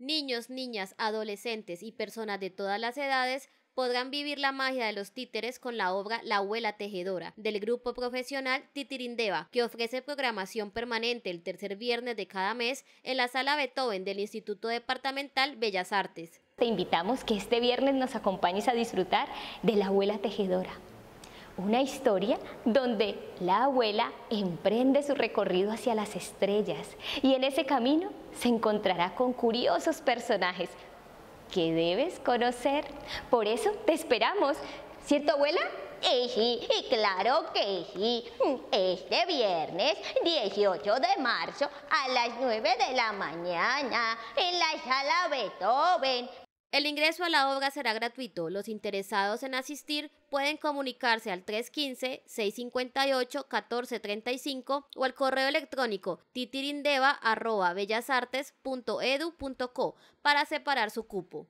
Niños, niñas, adolescentes y personas de todas las edades podrán vivir la magia de los títeres con la obra La abuela tejedora del grupo profesional Titirindeva, que ofrece programación permanente el tercer viernes de cada mes en la sala Beethoven del Instituto Departamental Bellas Artes. Te invitamos que este viernes nos acompañes a disfrutar de La abuela tejedora una historia donde la abuela emprende su recorrido hacia las estrellas y en ese camino se encontrará con curiosos personajes que debes conocer. Por eso te esperamos, ¿cierto abuela? Sí, y claro que sí. Este viernes 18 de marzo a las 9 de la mañana en la sala Beethoven el ingreso a la obra será gratuito. Los interesados en asistir pueden comunicarse al 315-658-1435 o al correo electrónico titirindeva.bellasartes.edu.co para separar su cupo.